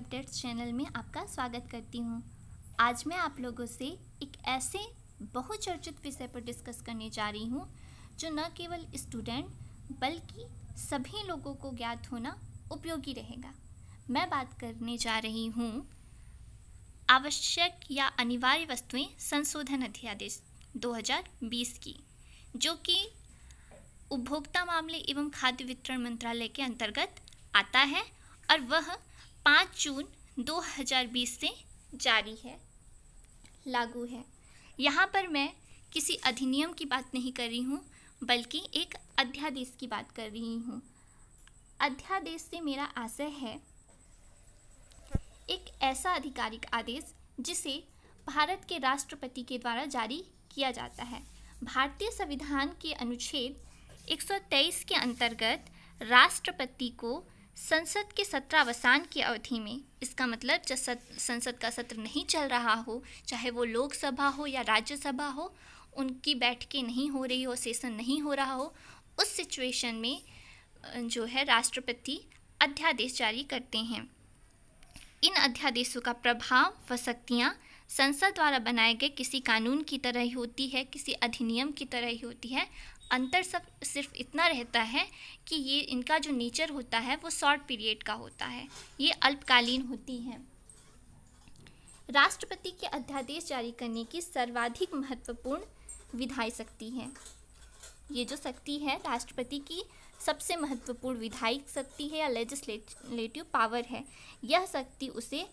updates channel में आपका स्वागत करती हूँ आज मैं आप लोगों से एक ऐसे बहुचर्चित विषय पर डिस्कस करने जा रही हूँ जो न केवल स्टूडेंट बल्कि सभी लोगों को ज्ञात होना उपयोगी रहेगा मैं बात करने जा रही हूँ आवश्यक या अनिवार्य वस्तुएं संशोधन अध्यादेश 2020 की जो कि उपभोक्ता मामले एवं खाद्य वितरण मंत्रालय के अंतर्गत आता है और वह पाँच जून 2020 से जारी है लागू है यहाँ पर मैं किसी अधिनियम की बात नहीं कर रही हूँ बल्कि एक अध्यादेश की बात कर रही हूँ अध्यादेश से मेरा आशय है एक ऐसा आधिकारिक आदेश जिसे भारत के राष्ट्रपति के द्वारा जारी किया जाता है भारतीय संविधान के अनुच्छेद 123 के अंतर्गत राष्ट्रपति को संसद के सत्रावसान की अवधि में इसका मतलब जब संसद का सत्र नहीं चल रहा हो चाहे वो लोकसभा हो या राज्यसभा हो उनकी बैठकें नहीं हो रही हो सेशन नहीं हो रहा हो उस सिचुएशन में जो है राष्ट्रपति अध्यादेश जारी करते हैं इन अध्यादेशों का प्रभाव व शक्तियाँ संसद द्वारा बनाए गए किसी कानून की तरह ही होती है किसी अधिनियम की तरह ही होती है अंतर सब सिर्फ इतना रहता है कि ये इनका जो नेचर होता है वो शॉर्ट पीरियड का होता है ये अल्पकालीन होती हैं राष्ट्रपति के अध्यादेश जारी करने की सर्वाधिक महत्वपूर्ण विधायी शक्ति है ये जो शक्ति है राष्ट्रपति की सबसे महत्वपूर्ण विधायी शक्ति है या लेजिस्लेटिव पावर है यह शक्ति उसे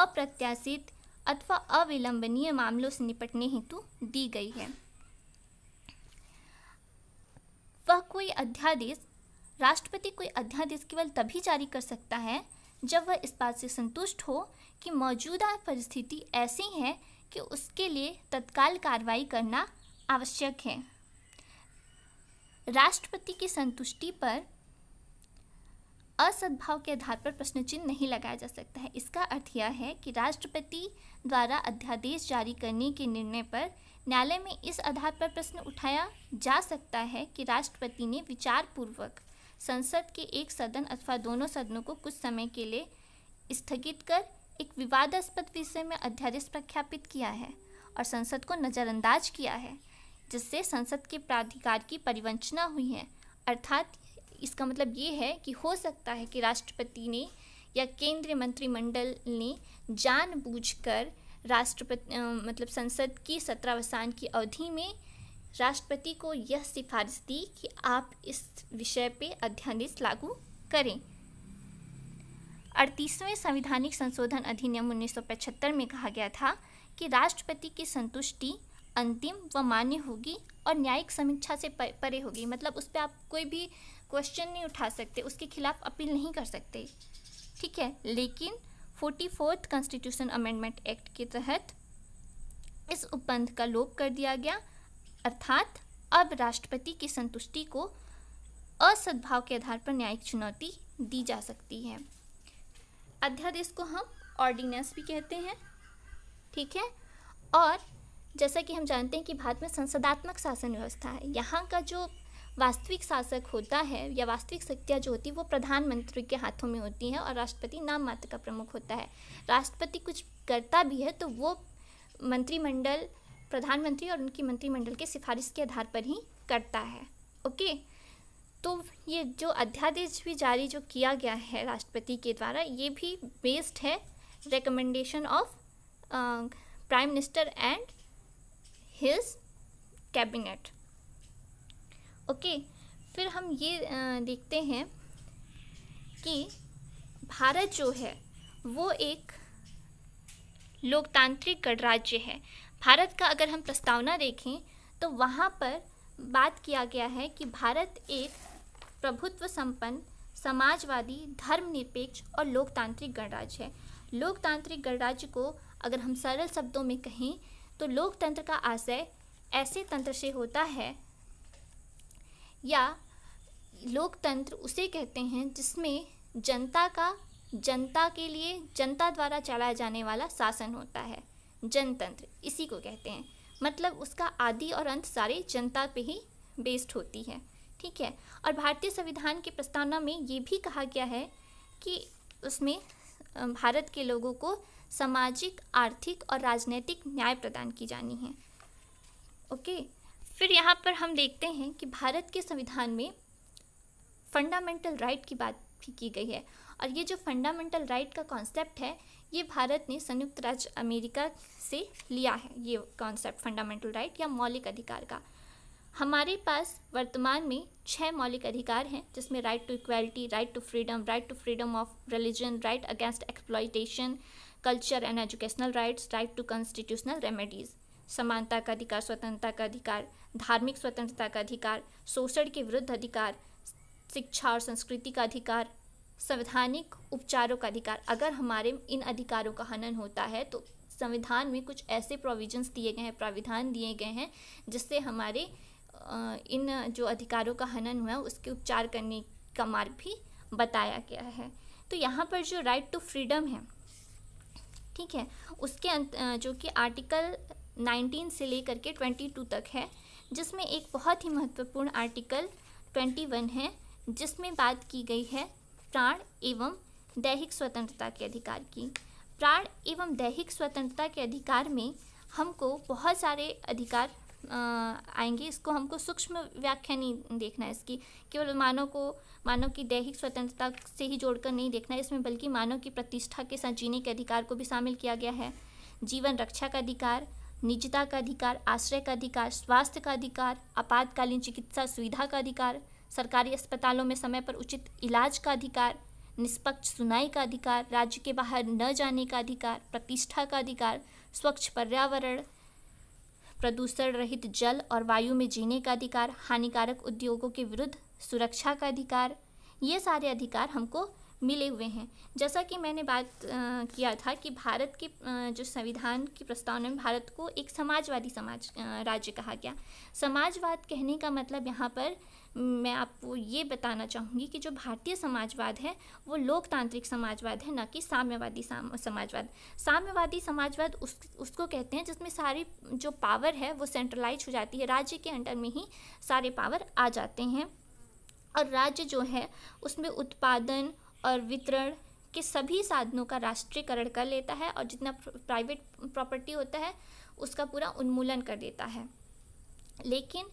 अप्रत्याशित अथवा अविलंबनीय मामलों से निपटने हेतु दी गई है वह कोई अध्यादेश राष्ट्रपति कोई अध्यादेश केवल तभी जारी कर सकता है जब वह इस बात से संतुष्ट हो कि मौजूदा परिस्थिति ऐसी है कि उसके लिए तत्काल कार्रवाई करना आवश्यक है राष्ट्रपति की संतुष्टि पर असद्भाव के आधार पर प्रश्न चिन्ह नहीं लगाया जा सकता है इसका अर्थ यह है कि राष्ट्रपति द्वारा अध्यादेश जारी करने के निर्णय पर न्यायालय में इस आधार पर प्रश्न उठाया जा सकता है कि राष्ट्रपति ने विचारपूर्वक संसद के एक सदन अथवा दोनों सदनों को कुछ समय के लिए स्थगित कर एक विवादास्पद विषय में अध्यादेश प्रख्यापित किया है और संसद को नज़रअंदाज किया है जिससे संसद के प्राधिकार की परिवंचना हुई है अर्थात इसका मतलब ये है कि हो सकता है कि राष्ट्रपति ने या केंद्रीय मंत्रिमंडल ने जानबूझकर राष्ट्रपति मतलब संसद की सत्रावसान की अवधि में राष्ट्रपति को यह सिफारिश दी कि आप इस विषय पे अध्यादेश लागू करें अड़तीसवें संवैधानिक संशोधन अधिनियम 1975 में कहा गया था कि राष्ट्रपति की संतुष्टि अंतिम व मान्य होगी और न्यायिक समीक्षा से परे होगी मतलब उस पर आप कोई भी क्वेश्चन नहीं उठा सकते उसके खिलाफ अपील नहीं कर सकते ठीक है लेकिन forty fourth constitution amendment act के तहत इस उपबंध का लोप कर दिया गया अर्थात अब राष्ट्रपति की संतुष्टि को असद्भाव के आधार पर न्यायिक चुनौती दी जा सकती है अध्यादेश को हम ऑर्डिनेंस भी कहते हैं ठीक है और जैसा कि हम जानते हैं कि भारत में संसदात्मक शासन व्यवस्था है यहाँ का जो वास्तविक शासक होता है या वास्तविक शक्तियाँ जो होती है वो प्रधानमंत्री के हाथों में होती हैं और राष्ट्रपति नाम मात्र का प्रमुख होता है राष्ट्रपति कुछ करता भी है तो वो मंत्रिमंडल प्रधानमंत्री और उनकी मंत्रिमंडल के सिफारिश के आधार पर ही करता है ओके तो ये जो अध्यादेश भी जारी जो किया गया है राष्ट्रपति के द्वारा ये भी बेस्ड है recommendation of prime minister and his cabinet okay फिर हम ये देखते हैं कि भारत जो है वो एक लोकतांत्रिक गणराज्य है भारत का अगर हम प्रस्तावना देखें तो वहाँ पर बात किया गया है कि भारत एक प्रभुत्व संपन्न समाजवादी धर्मनिरपेक्ष और लोकतांत्रिक गणराज्य है लोकतांत्रिक गणराज्य को अगर हम सरल शब्दों में कहें तो लोकतंत्र का आशय ऐसे तंत्र से होता है या लोकतंत्र उसे कहते हैं जिसमें जनता का जनता के लिए जनता द्वारा चलाया जाने वाला शासन होता है जनतंत्र इसी को कहते हैं मतलब उसका आदि और अंत सारे जनता पे ही बेस्ड होती है ठीक है और भारतीय संविधान की प्रस्तावना में ये भी कहा गया है कि उसमें भारत के लोगों को सामाजिक आर्थिक और राजनीतिक न्याय प्रदान की जानी है ओके फिर यहाँ पर हम देखते हैं कि भारत के संविधान में फंडामेंटल राइट की बात भी की गई है और ये जो फंडामेंटल राइट का कॉन्सेप्ट है ये भारत ने संयुक्त राज्य अमेरिका से लिया है ये कॉन्सेप्ट फंडामेंटल राइट या मौलिक अधिकार का हमारे पास वर्तमान में छः मौलिक अधिकार हैं जिसमें right to equality right to freedom right to freedom of religion right against exploitation culture and educational rights right to constitutional remedies समानता का अधिकार स्वतंत्रता का अधिकार धार्मिक स्वतंत्रता का अधिकार शोषण के विरुद्ध अधिकार शिक्षा और संस्कृति का अधिकार संवैधानिक उपचारों का अधिकार अगर हमारे इन अधिकारों का हनन होता है तो संविधान में कुछ ऐसे प्रोविजंस दिए गए हैं प्राविधान दिए गए हैं जिससे हमारे इन जो अधिकारों का हनन हुआ है उसके उपचार करने का मार्ग भी बताया गया है तो यहाँ पर जो राइट टू फ्रीडम है ठीक है उसके जो कि आर्टिकल 19 से लेकर के 22 तक है जिसमें एक बहुत ही महत्वपूर्ण आर्टिकल 21 है जिसमें बात की गई है प्राण एवं दैहिक स्वतंत्रता के अधिकार की प्राण एवं दैहिक स्वतंत्रता के अधिकार में हमको बहुत सारे अधिकार आएंगे इसको हमको सूक्ष्म व्याख्या नहीं देखना है इसकी केवल मानव को मानव की दैहिक स्वतंत्रता से ही जोड़कर नहीं देखना है इसमें बल्कि मानव की प्रतिष्ठा के साथ जीने के अधिकार को भी शामिल किया गया है जीवन रक्षा का अधिकार निजता का अधिकार आश्रय का अधिकार स्वास्थ्य का अधिकार आपातकालीन चिकित्सा सुविधा का अधिकार सरकारी अस्पतालों में समय पर उचित इलाज का अधिकार निष्पक्ष सुनाई का अधिकार राज्य के बाहर न जाने का अधिकार प्रतिष्ठा का अधिकार स्वच्छ पर्यावरण प्रदूषण रहित जल और वायु में जीने का अधिकार हानिकारक उद्योगों के विरुद्ध सुरक्षा का अधिकार ये सारे अधिकार हमको मिले हुए हैं जैसा कि मैंने बात किया था कि भारत के जो संविधान की प्रस्तावना में भारत को एक समाजवादी समाज राज्य कहा गया समाजवाद कहने का मतलब यहाँ पर मैं आपको ये बताना चाहूँगी कि जो भारतीय समाजवाद है वो लोकतांत्रिक समाजवाद है ना कि साम्यवादी समाजवाद साम्यवादी समाजवाद उस उसको कहते हैं जिसमें सारी जो पावर है वो सेंट्रलाइज हो जाती है राज्य के अंडर में ही सारे पावर आ जाते हैं और राज्य जो है उसमें उत्पादन और वितरण के सभी साधनों का राष्ट्रीयकरण कर लेता है और जितना प्राइवेट प्रॉपर्टी होता है उसका पूरा उन्मूलन कर देता है लेकिन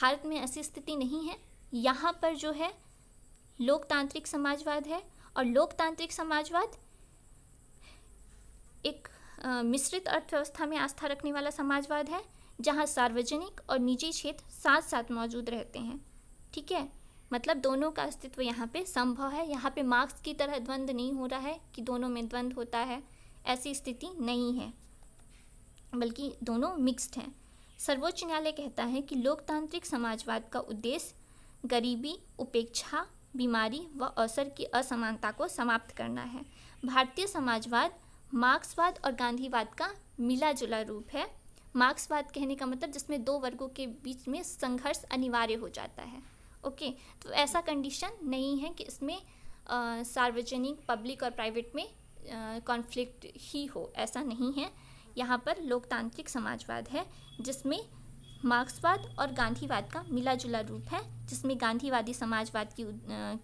भारत में ऐसी स्थिति नहीं है यहाँ पर जो है लोकतांत्रिक समाजवाद है और लोकतांत्रिक समाजवाद एक मिश्रित अर्थव्यवस्था में आस्था रखने वाला समाजवाद है जहाँ सार्वजनिक और निजी क्षेत्र साथ साथ मौजूद रहते हैं ठीक है मतलब दोनों का अस्तित्व यहाँ पे संभव है यहाँ पे मार्क्स की तरह द्वंद्व नहीं हो रहा है कि दोनों में द्वंद्व होता है ऐसी स्थिति नहीं है बल्कि दोनों मिक्स्ड हैं सर्वोच्च न्यायालय कहता है कि लोकतांत्रिक समाजवाद का उद्देश्य गरीबी उपेक्षा बीमारी व अवसर की असमानता को समाप्त करना है भारतीय समाजवाद मार्क्सवाद और गांधीवाद का मिला जुला रूप है मार्क्सवाद कहने का मतलब जिसमें दो वर्गों के बीच में संघर्ष अनिवार्य हो जाता है ओके तो ऐसा कंडीशन नहीं है कि इसमें सार्वजनिक पब्लिक और प्राइवेट में कॉन्फ्लिक्ट ही हो ऐसा नहीं है यहाँ पर लोकतांत्रिक समाजवाद है जिसमें मार्क्सवाद और गांधीवाद का मिला जुला रूप है जिसमें गांधीवादी समाजवाद की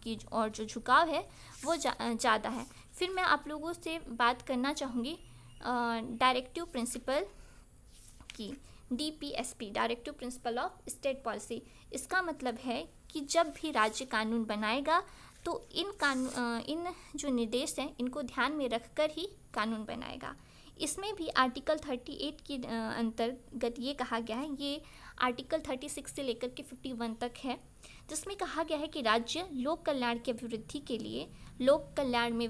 की और जो झुकाव है वो ज़्यादा जा, है फिर मैं आप लोगों से बात करना चाहूँगी डायरेक्टिव प्रिंसिपल की DPSP directive principle of state policy इसका मतलब है कि जब भी राज्य कानून बनाएगा तो इन कानून इन जो निर्देश हैं इनको ध्यान में रखकर ही कानून बनाएगा इसमें भी आर्टिकल 38 के अंतर्गत ये कहा गया है ये आर्टिकल 36 से लेकर के 51 तक है जिसमें कहा गया है कि राज्य लोक कल्याण की अभिवृद्धि के लिए लोक कल्याण में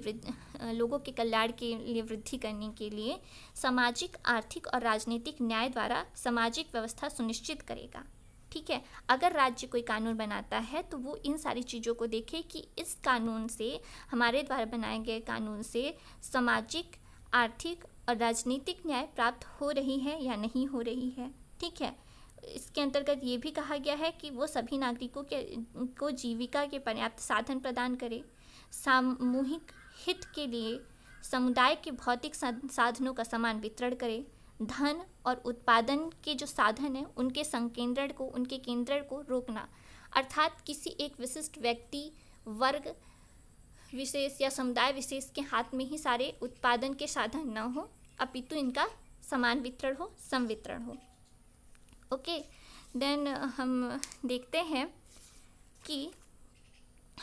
लोगों के कल्याण के लिए वृद्धि करने के लिए सामाजिक आर्थिक और राजनीतिक न्याय द्वारा सामाजिक व्यवस्था सुनिश्चित करेगा ठीक है अगर राज्य कोई कानून बनाता है तो वो इन सारी चीज़ों को देखे कि इस कानून से हमारे द्वारा बनाए गए कानून से सामाजिक आर्थिक और राजनीतिक न्याय प्राप्त हो रही है या नहीं हो रही है ठीक है इसके अंतर्गत ये भी कहा गया है कि वो सभी नागरिकों के को जीविका के पर्याप्त साधन प्रदान करे सामूहिक हित के लिए समुदाय के भौतिक साधनों का समान वितरण करे धन और उत्पादन के जो साधन हैं उनके संकेंद्रण को उनके केंद्रण को रोकना अर्थात किसी एक विशिष्ट व्यक्ति वर्ग विशेष या समुदाय विशेष के हाथ में ही सारे उत्पादन के साधन न हो अपितु इनका समान वितरण हो संवितरण हो ओके देन uh, हम देखते हैं कि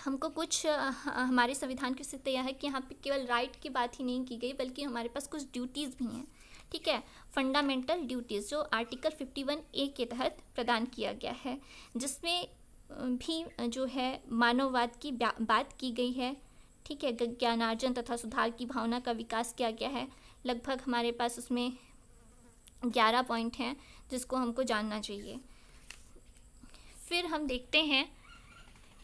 हमको कुछ uh, हमारे संविधान की स्थिति यह है कि यहाँ पे केवल राइट की बात ही नहीं की गई बल्कि हमारे पास कुछ ड्यूटीज़ भी हैं ठीक है फंडामेंटल ड्यूटीज़ जो आर्टिकल 51 ए के तहत प्रदान किया गया है जिसमें uh, भी जो है मानववाद की बात की गई है ठीक है ज्ञानार्जन तथा सुधार की भावना का विकास किया गया है लगभग हमारे पास उसमें ग्यारह पॉइंट हैं जिसको हमको जानना चाहिए फिर हम देखते हैं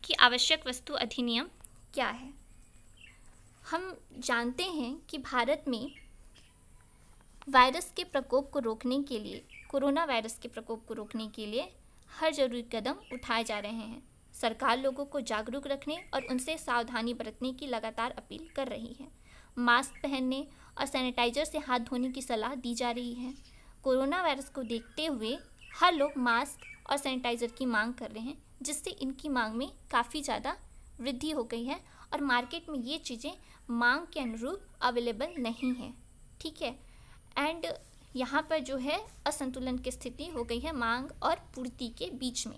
कि आवश्यक वस्तु अधिनियम क्या है हम जानते हैं कि भारत में वायरस के प्रकोप को रोकने के लिए कोरोना वायरस के प्रकोप को रोकने के लिए हर जरूरी कदम उठाए जा रहे हैं सरकार लोगों को जागरूक रखने और उनसे सावधानी बरतने की लगातार अपील कर रही है मास्क पहनने और सैनिटाइजर से हाथ धोने की सलाह दी जा रही है कोरोना वायरस को देखते हुए हर लोग मास्क और सैनिटाइज़र की मांग कर रहे हैं जिससे इनकी मांग में काफ़ी ज़्यादा वृद्धि हो गई है और मार्केट में ये चीज़ें मांग के अनुरूप अवेलेबल नहीं है ठीक है एंड यहाँ पर जो है असंतुलन की स्थिति हो गई है मांग और पूर्ति के बीच में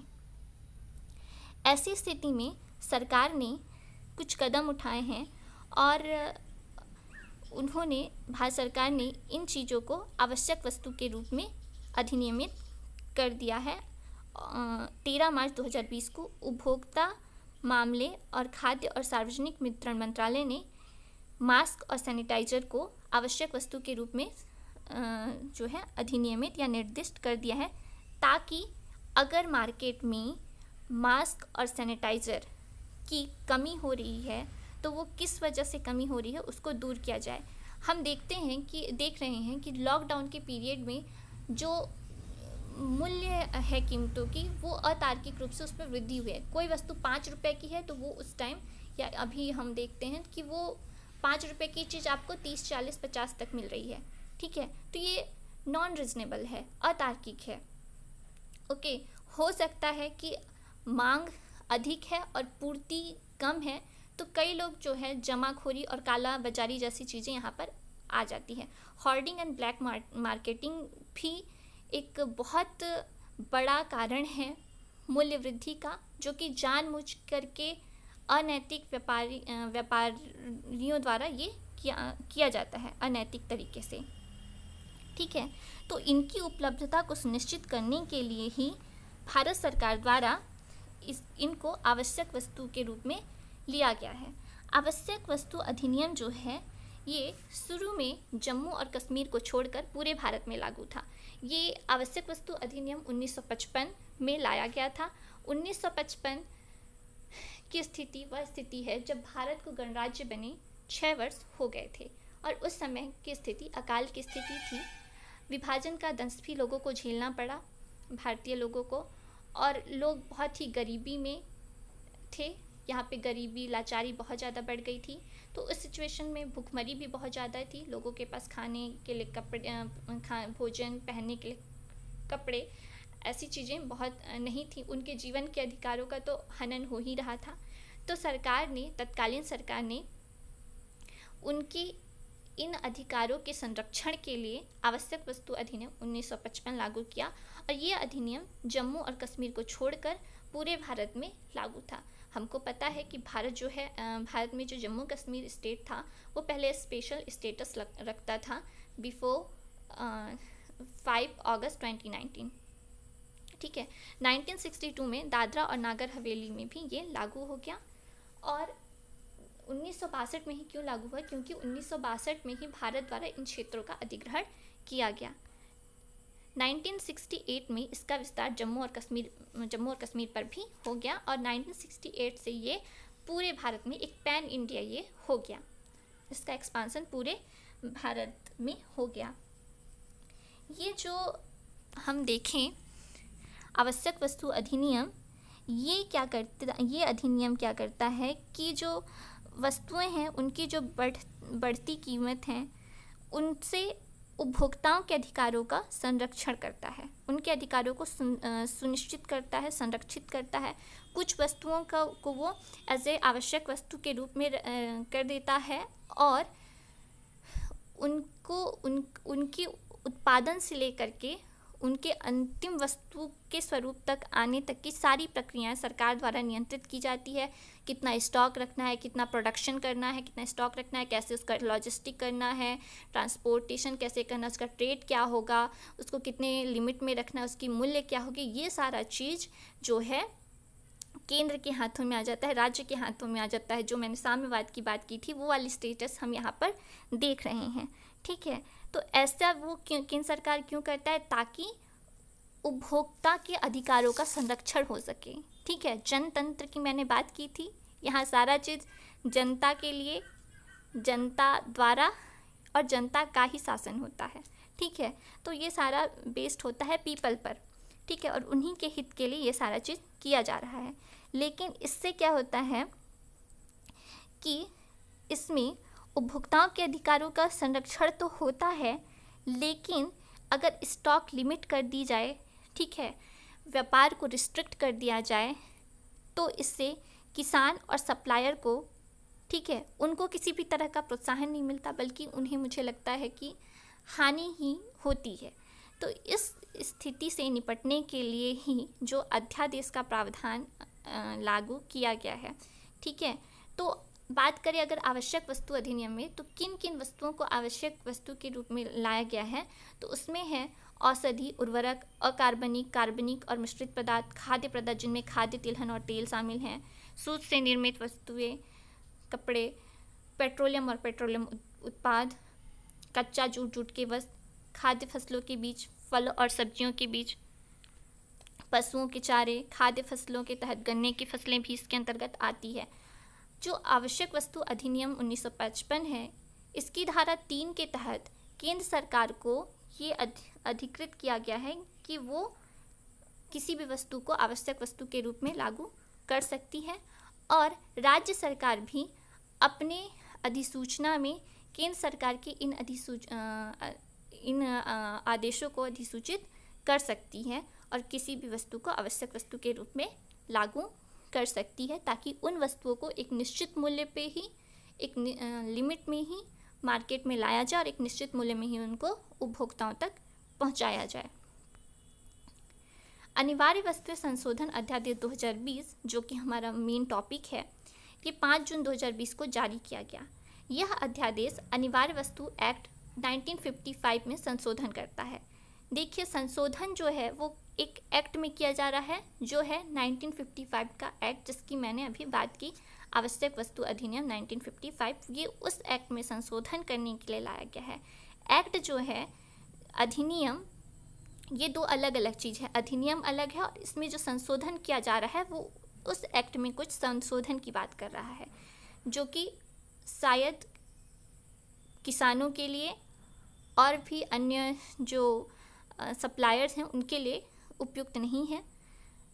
ऐसी स्थिति में सरकार ने कुछ कदम उठाए हैं और उन्होंने भारत सरकार ने इन चीज़ों को आवश्यक वस्तु के रूप में अधिनियमित कर दिया है तेरह मार्च 2020 को उपभोक्ता मामले और खाद्य और सार्वजनिक वितरण मंत्रालय ने मास्क और सैनिटाइजर को आवश्यक वस्तु के रूप में जो है अधिनियमित या निर्दिष्ट कर दिया है ताकि अगर मार्केट में मास्क और सैनिटाइजर की कमी हो रही है तो वो किस वजह से कमी हो रही है उसको दूर किया जाए हम देखते हैं कि देख रहे हैं कि लॉकडाउन के पीरियड में जो मूल्य है कीमतों की वो अतार्किक रूप से उस पर वृद्धि हुई है कोई वस्तु पाँच रुपये की है तो वो उस टाइम या अभी हम देखते हैं कि वो पाँच रुपये की चीज़ आपको तीस चालीस पचास तक मिल रही है ठीक है तो ये नॉन रिजनेबल है अतार्किक है ओके हो सकता है कि मांग अधिक है और पूर्ति कम है तो कई लोग जो है जमाखोरी और काला बाजारी जैसी चीज़ें यहाँ पर आ जाती है हॉर्डिंग एंड ब्लैक मार्केटिंग भी एक बहुत बड़ा कारण है मूल्य वृद्धि का जो कि जानबूझ करके अनैतिक व्यापारी व्यापारियों द्वारा ये किया किया जाता है अनैतिक तरीके से ठीक है तो इनकी उपलब्धता को सुनिश्चित करने के लिए ही भारत सरकार द्वारा इस इनको आवश्यक वस्तु के रूप में लिया गया है आवश्यक वस्तु अधिनियम जो है ये शुरू में जम्मू और कश्मीर को छोड़कर पूरे भारत में लागू था ये आवश्यक वस्तु अधिनियम 1955 में लाया गया था 1955 की स्थिति वह स्थिति है जब भारत को गणराज्य बने छः वर्ष हो गए थे और उस समय की स्थिति अकाल की स्थिति थी विभाजन का दंश भी लोगों को झेलना पड़ा भारतीय लोगों को और लोग बहुत ही गरीबी में थे यहाँ पे गरीबी लाचारी बहुत ज़्यादा बढ़ गई थी तो उस सिचुएशन में भुखमरी भी बहुत ज़्यादा थी लोगों के पास खाने के लिए कपड़े खा भोजन पहनने के लिए कपड़े ऐसी चीज़ें बहुत नहीं थी उनके जीवन के अधिकारों का तो हनन हो ही रहा था तो सरकार ने तत्कालीन सरकार ने उनकी इन अधिकारों के संरक्षण के लिए आवश्यक वस्तु अधिनियम 1955 लागू किया और ये अधिनियम जम्मू और कश्मीर को छोड़कर पूरे भारत में लागू था हमको पता है कि भारत जो है भारत में जो जम्मू कश्मीर स्टेट था वो पहले स्पेशल स्टेटस रखता था बिफोर फाइव अगस्त 2019 ठीक है 1962 में दादरा और नागर हवेली में भी ये लागू हो गया और उन्नीस में ही क्यों लागू हुआ क्योंकि उन्नीस में ही भारत द्वारा इन क्षेत्रों का अधिग्रहण किया गया 1968 में इसका विस्तार जम्मू और कश्मीर जम्मू और कश्मीर पर भी हो गया और 1968 से ये पूरे भारत में एक पैन इंडिया ये हो गया इसका एक्सपांसन पूरे भारत में हो गया ये जो हम देखें आवश्यक वस्तु अधिनियम ये क्या करता ये अधिनियम क्या करता है कि जो वस्तुएं हैं उनकी जो बढ़ बढ़ती कीमत हैं उनसे उपभोक्ताओं के अधिकारों का संरक्षण करता है उनके अधिकारों को सुन, आ, सुनिश्चित करता है संरक्षित करता है कुछ वस्तुओं का को वो एज ए आवश्यक वस्तु के रूप में आ, कर देता है और उनको उन उनकी उत्पादन से लेकर के उनके अंतिम वस्तु के स्वरूप तक आने तक की सारी प्रक्रियाएं सरकार द्वारा नियंत्रित की जाती है कितना स्टॉक रखना है कितना प्रोडक्शन करना है कितना स्टॉक रखना है कैसे उसका लॉजिस्टिक करना है ट्रांसपोर्टेशन कैसे करना उसका ट्रेड क्या होगा उसको कितने लिमिट में रखना है उसकी मूल्य क्या होगी ये सारा चीज़ जो है केंद्र के हाथों में आ जाता है राज्य के हाथों में आ जाता है जो मैंने साम्यवाद की बात की थी वो वाली स्टेटस हम यहाँ पर देख रहे हैं ठीक है तो ऐसा वो क्यों केंद्र सरकार क्यों करता है ताकि उपभोक्ता के अधिकारों का संरक्षण हो सके ठीक है जनतंत्र की मैंने बात की थी यहाँ सारा चीज़ जनता के लिए जनता द्वारा और जनता का ही शासन होता है ठीक है तो ये सारा बेस्ड होता है पीपल पर ठीक है और उन्हीं के हित के लिए ये सारा चीज़ किया जा रहा है लेकिन इससे क्या होता है कि इसमें उपभोक्ताओं के अधिकारों का संरक्षण तो होता है लेकिन अगर स्टॉक लिमिट कर दी जाए ठीक है व्यापार को रिस्ट्रिक्ट कर दिया जाए तो इससे किसान और सप्लायर को ठीक है उनको किसी भी तरह का प्रोत्साहन नहीं मिलता बल्कि उन्हें मुझे लगता है कि हानि ही होती है तो इस स्थिति से निपटने के लिए ही जो अध्यादेश का प्रावधान लागू किया गया है ठीक है तो बात करें अगर आवश्यक वस्तु अधिनियम में तो किन किन वस्तुओं को आवश्यक वस्तु के रूप में लाया गया है तो उसमें है औषधि उर्वरक अकार्बनिक कार्बनिक और मिश्रित पदार्थ खाद्य पदार्थ जिनमें खाद्य तिलहन और तेल शामिल हैं सूत से निर्मित वस्तुएं कपड़े पेट्रोलियम और पेट्रोलियम उत्पाद कच्चा जूट जूट के वस्त्र खाद्य फसलों के बीच फल और सब्जियों के बीच पशुओं के चारे खाद्य फसलों के तहत गन्ने की फसलें भी इसके अंतर्गत आती है जो आवश्यक वस्तु अधिनियम 1955 है इसकी धारा तीन के तहत केंद्र सरकार को ये अधिकृत किया गया है कि वो किसी भी वस्तु को आवश्यक वस्तु के रूप में लागू कर सकती है और राज्य सरकार भी अपने अधिसूचना में केंद्र सरकार के इन अधिसूच इन आदेशों को अधिसूचित कर सकती है और किसी भी वस्तु को आवश्यक वस्तु के रूप में लागू कर सकती है ताकि उन वस्तुओं को एक निश्चित मूल्य पे ही एक लिमिट में ही मार्केट में लाया जाए और एक निश्चित मूल्य में ही उनको उपभोक्ताओं तक पहुंचाया जाए अनिवार्य वस्तु संशोधन अध्यादेश 2020 जो कि हमारा मेन टॉपिक है ये 5 जून 2020 को जारी किया गया यह अध्यादेश अनिवार्य वस्तु एक्ट 1955 में संशोधन करता है देखिए संशोधन जो है वो एक एक्ट में किया जा रहा है जो है 1955 का एक्ट जिसकी मैंने अभी बात की आवश्यक वस्तु अधिनियम 1955 ये उस एक्ट में संशोधन करने के लिए लाया गया है एक्ट जो है अधिनियम ये दो अलग अलग चीज़ है अधिनियम अलग है और इसमें जो संशोधन किया जा रहा है वो उस एक्ट में कुछ संशोधन की बात कर रहा है जो कि शायद किसानों के लिए और भी अन्य जो सप्लायर्स हैं उनके लिए उपयुक्त नहीं है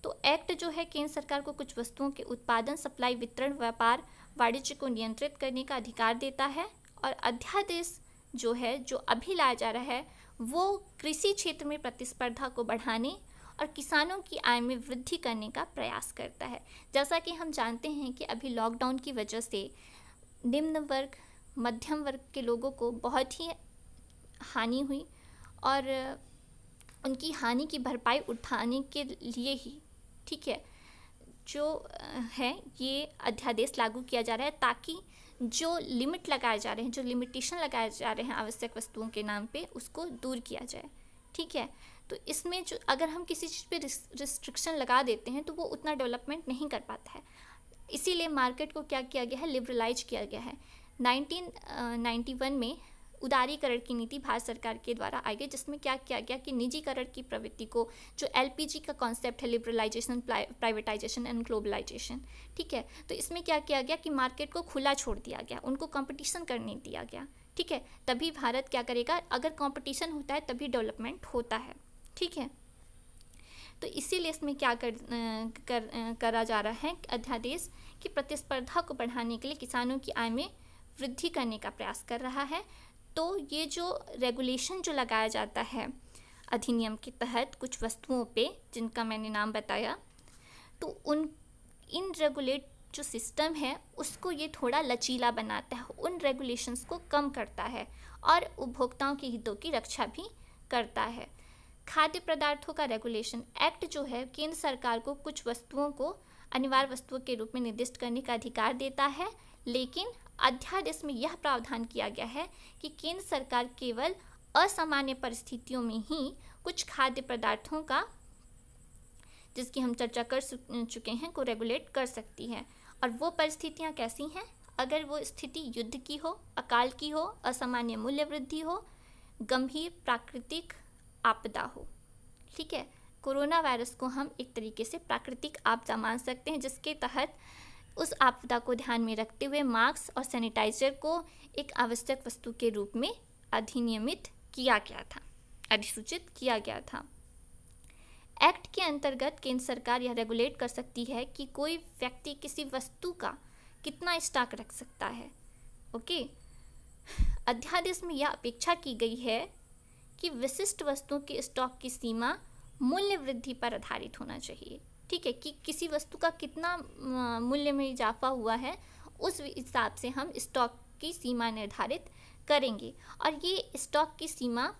तो एक्ट जो है केंद्र सरकार को कुछ वस्तुओं के उत्पादन सप्लाई वितरण व्यापार वाणिज्य को नियंत्रित करने का अधिकार देता है और अध्यादेश जो है जो अभी लाया जा रहा है वो कृषि क्षेत्र में प्रतिस्पर्धा को बढ़ाने और किसानों की आय में वृद्धि करने का प्रयास करता है जैसा कि हम जानते हैं कि अभी लॉकडाउन की वजह से निम्न वर्ग मध्यम वर्ग के लोगों को बहुत ही हानि हुई और उनकी हानि की भरपाई उठाने के लिए ही ठीक है जो है ये अध्यादेश लागू किया जा रहा है ताकि जो लिमिट लगाए जा रहे हैं जो लिमिटेशन लगाए जा रहे हैं आवश्यक वस्तुओं के नाम पे उसको दूर किया जाए ठीक है तो इसमें जो अगर हम किसी चीज़ पे रिस्ट्रिक्शन लगा देते हैं तो वो उतना डेवलपमेंट नहीं कर पाता है इसीलिए मार्केट को क्या किया गया है लिबरलाइज किया गया है नाइनटीन में उदारीकरण की नीति भारत सरकार के द्वारा आई गई जिसमें क्या किया गया कि निजीकरण की प्रवृत्ति को जो एल का कॉन्सेप्ट है लिबरलाइजेशन प्राइवेटाइजेशन एंड ग्लोबलाइजेशन ठीक है तो इसमें क्या किया गया कि मार्केट को खुला छोड़ दिया गया उनको कंपटीशन करने दिया गया ठीक है तभी भारत क्या करेगा अगर कंपटीशन होता है तभी डेवलपमेंट होता है ठीक है तो इसीलिए इसमें क्या कर, कर करा जा रहा है अध्यादेश कि प्रतिस्पर्धा को बढ़ाने के लिए किसानों की आय में वृद्धि करने का प्रयास कर रहा है तो ये जो रेगुलेशन जो लगाया जाता है अधिनियम के तहत कुछ वस्तुओं पे जिनका मैंने नाम बताया तो उन इन रेगुलेट जो सिस्टम है उसको ये थोड़ा लचीला बनाता है उन रेगुलेशंस को कम करता है और उपभोक्ताओं के हितों की रक्षा भी करता है खाद्य पदार्थों का रेगुलेशन एक्ट जो है केंद्र सरकार को कुछ वस्तुओं को अनिवार्य वस्तुओं के रूप में निर्दिष्ट करने का अधिकार देता है लेकिन अध्यादेश में यह प्रावधान किया गया है कि केंद्र सरकार केवल असामान्य परिस्थितियों में ही कुछ खाद्य पदार्थों का जिसकी हम चर्चा कर चुके हैं को रेगुलेट कर सकती है और वो परिस्थितियाँ कैसी हैं अगर वो स्थिति युद्ध की हो अकाल की हो असामान्य मूल्य वृद्धि हो गंभीर प्राकृतिक आपदा हो ठीक है कोरोना वायरस को हम एक तरीके से प्राकृतिक आपदा मान सकते हैं जिसके तहत उस आपदा को ध्यान में रखते हुए मास्क और सैनिटाइजर को एक आवश्यक वस्तु के रूप में अधिनियमित किया गया था अधिसूचित किया गया था एक्ट के अंतर्गत केंद्र सरकार यह रेगुलेट कर सकती है कि कोई व्यक्ति किसी वस्तु का कितना स्टॉक रख सकता है ओके अध्यादेश में यह अपेक्षा की गई है कि विशिष्ट वस्तुओं के स्टॉक की सीमा मूल्य वृद्धि पर आधारित होना चाहिए ठीक है कि किसी वस्तु का कितना मूल्य में इजाफा हुआ है उस हिसाब से हम स्टॉक की सीमा निर्धारित करेंगे और ये स्टॉक की सीमा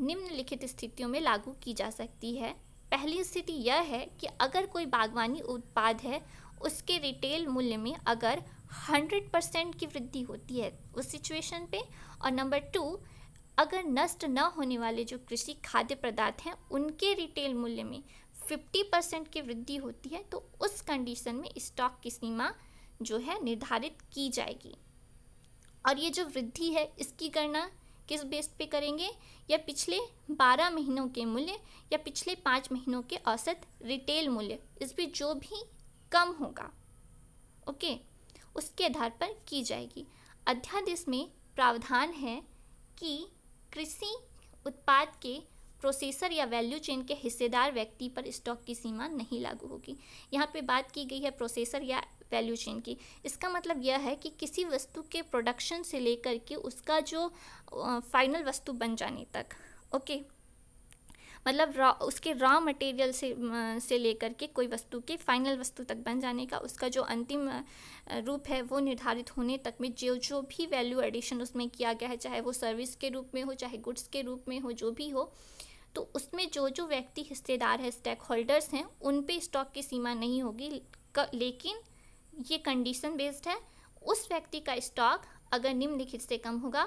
निम्नलिखित स्थितियों में लागू की जा सकती है पहली स्थिति यह है कि अगर कोई बागवानी उत्पाद है उसके रिटेल मूल्य में अगर 100 परसेंट की वृद्धि होती है उस सिचुएशन पे और नंबर टू अगर नष्ट न होने वाले जो कृषि खाद्य पदार्थ हैं उनके रिटेल मूल्य में 50 परसेंट की वृद्धि होती है तो उस कंडीशन में स्टॉक की सीमा जो है निर्धारित की जाएगी और ये जो वृद्धि है इसकी गणना किस बेस पे करेंगे या पिछले 12 महीनों के मूल्य या पिछले पाँच महीनों के औसत रिटेल मूल्य इस पर जो भी कम होगा ओके उसके आधार पर की जाएगी अध्यादेश में प्रावधान है कि कृषि उत्पाद के प्रोसेसर या वैल्यू चेन के हिस्सेदार व्यक्ति पर स्टॉक की सीमा नहीं लागू होगी यहाँ पे बात की गई है प्रोसेसर या वैल्यू चेन की इसका मतलब यह है कि किसी वस्तु के प्रोडक्शन से लेकर के उसका जो फाइनल वस्तु बन जाने तक ओके मतलब रॉ उसके रॉ मटेरियल से से लेकर के कोई वस्तु के फाइनल वस्तु तक बन जाने का उसका जो अंतिम रूप है वो निर्धारित होने तक में जो जो भी वैल्यू एडिशन उसमें किया गया है चाहे वो सर्विस के रूप में हो चाहे गुड्स के रूप में हो जो भी हो तो उसमें जो जो व्यक्ति हिस्सेदार है स्टेक होल्डर्स हैं उन पे स्टॉक की सीमा नहीं होगी लेकिन ये कंडीशन बेस्ड है उस व्यक्ति का स्टॉक अगर निम्नलिखित से कम होगा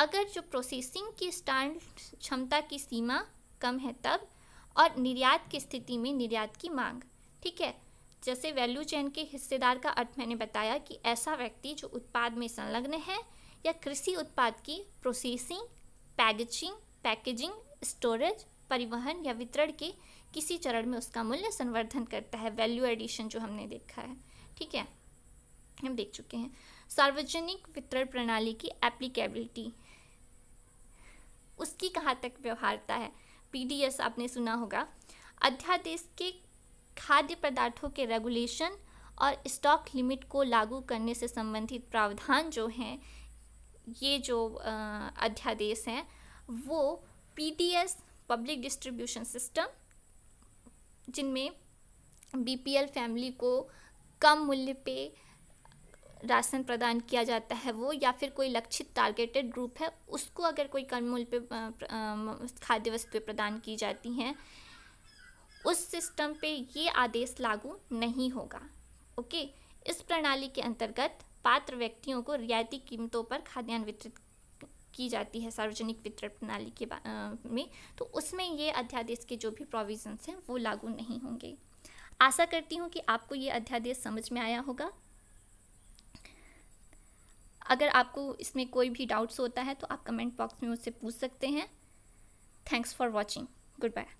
अगर जो प्रोसेसिंग की स्टैंड क्षमता की सीमा कम है तब और निर्यात की स्थिति में निर्यात की मांग ठीक है जैसे वैल्यू चेन के हिस्सेदार का अर्थ मैंने बताया कि ऐसा व्यक्ति जो उत्पाद में संलग्न है या कृषि उत्पाद की प्रोसेसिंग पैकेजिंग पैकेजिंग स्टोरेज परिवहन या वितरण के किसी चरण में उसका मूल्य संवर्धन करता है वैल्यू एडिशन जो हमने देखा है ठीक है हम देख चुके हैं सार्वजनिक वितरण प्रणाली की एप्लीकेबिलिटी उसकी कहाँ तक व्यवहारता है पी आपने सुना होगा अध्यादेश के खाद्य पदार्थों के रेगुलेशन और स्टॉक लिमिट को लागू करने से संबंधित प्रावधान जो हैं ये जो अध्यादेश हैं वो पीडीएस पब्लिक डिस्ट्रीब्यूशन सिस्टम जिनमें बीपीएल फैमिली को कम मूल्य पे राशन प्रदान किया जाता है वो या फिर कोई लक्षित टारगेटेड ग्रुप है उसको अगर कोई कम मूल्य पे खाद्य वस्तुएं प्रदान की जाती हैं उस सिस्टम पे ये आदेश लागू नहीं होगा ओके इस प्रणाली के अंतर्गत पात्र व्यक्तियों को रियायती कीमतों पर खाद्यान्न वितरित की जाती है सार्वजनिक वितरण प्रणाली के में तो उसमें ये अध्यादेश के जो भी प्रोविजंस हैं वो लागू नहीं होंगे आशा करती हूँ कि आपको ये अध्यादेश समझ में आया होगा अगर आपको इसमें कोई भी डाउट्स होता है तो आप कमेंट बॉक्स में मुझसे पूछ सकते हैं thanks for watching good bye